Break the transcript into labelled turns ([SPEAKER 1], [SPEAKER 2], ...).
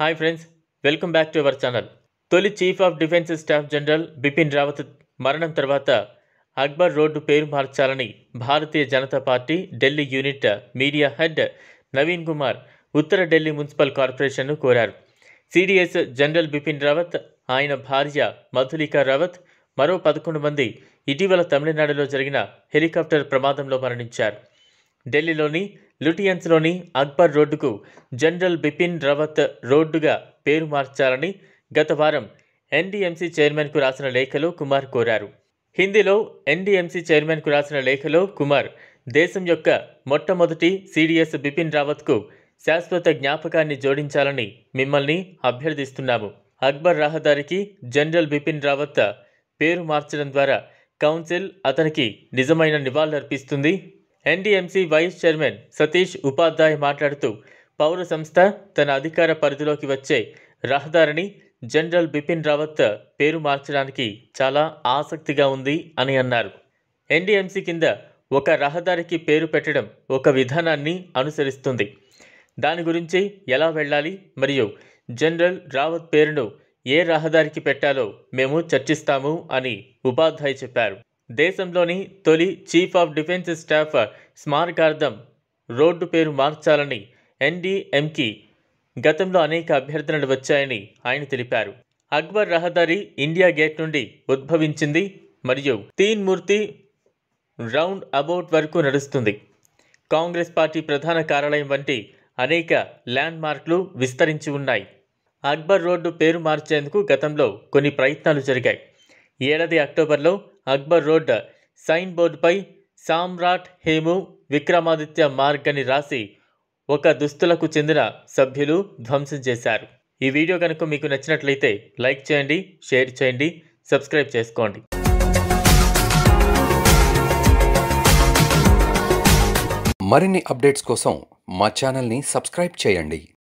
[SPEAKER 1] hi friends welcome back to our channel తొలి chief of defence staff general Bipin Rawat మరణం తర్వాత Akbar road పేరు మార్చాలని Bharatiya Janata Party Delhi unit media head Naveen Kumar ఉత్తర ఢిల్లీ మున్సిపల్ కార్పొరేషన్ను కోరారు సిడిఎస్ జనరల్ బిపిన్ రావత్ ఆయన భార్య మధులిక రావత్ మరో పదకొండు మంది ఇటీవల తమిళనాడులో జరిగిన హెలికాప్టర్ ప్రమాదంలో మరణించారు ఢిల్లీలోని లుటియన్స్లోని అక్బర్ రోడ్డుకు జనరల్ బిపిన్ రావత్ రోడ్డుగా పేరు మార్చాలని గత వారం ఎన్డీఎంసీ చైర్మన్కు రాసిన లేఖలో కుమార్ కోరారు హిందీలో ఎన్డీఎంసీ చైర్మన్కు రాసిన లేఖలో కుమార్ దేశం యొక్క మొట్టమొదటి సీడీఎస్ బిపిన్ రావత్కు శాశ్వత జ్ఞాపకాన్ని జోడించాలని మిమ్మల్ని అభ్యర్థిస్తున్నాము అక్బర్ రహదారికి జనరల్ బిపిన్ రావత్ పేరు మార్చడం ద్వారా కౌన్సిల్ అతనికి నిజమైన నివాళులర్పిస్తుంది NDMC vice chairman Satish Upadhyay మాట్లాడుతూ పౌర సంస్థ తన అధికార పరిధిలోకి వచ్చే రహదారిని జనరల్ బిపిన్ రావత్ పేరు మార్చడానికి చాలా ఆసక్తిగా ఉంది అని అన్నారు ఎన్డీఎంసీ కింద ఒక రహదారికి పేరు పెట్టడం ఒక విధానాన్ని అనుసరిస్తుంది దాని గురించి ఎలా వెళ్ళాలి మరియు జనరల్ రావత్ పేరును ఏ రహదారికి పెట్టాలో మేము చర్చిస్తాము అని ఉపాధ్యాయ్ చెప్పారు దేశంలోని తొలి చీఫ్ ఆఫ్ డిఫెన్స్ స్టాఫ్ స్మారకార్థం రోడ్డు పేరు మార్చాలని ఎన్డీఎంకి గతంలో అనేక అభ్యర్థనలు వచ్చాయని ఆయన తెలిపారు అక్బర్ రహదారి ఇండియా గేట్ నుండి ఉద్భవించింది మరియు తీన్ మూర్తి రౌండ్ అబౌట్ వరకు నడుస్తుంది కాంగ్రెస్ పార్టీ ప్రధాన కార్యాలయం వంటి అనేక ల్యాండ్ మార్క్లు విస్తరించి ఉన్నాయి అక్బర్ రోడ్డు పేరు మార్చేందుకు గతంలో కొన్ని ప్రయత్నాలు జరిగాయి ఏడాది అక్టోబర్లో అక్బర్ రోడ్ సైన్ బోర్డుపై సామ్రాట్ హేము విక్రమాదిత్య మార్గ్ అని రాసి ఒక దుస్తులకు చెందిన సభ్యులు ధ్వంసం చేశారు ఈ వీడియో కనుక మీకు నచ్చినట్లయితే లైక్ చేయండి షేర్ చేయండి సబ్స్క్రైబ్ చేసుకోండి మరిన్ని అప్డేట్స్ కోసం మా ఛానల్ని సబ్స్క్రైబ్ చేయండి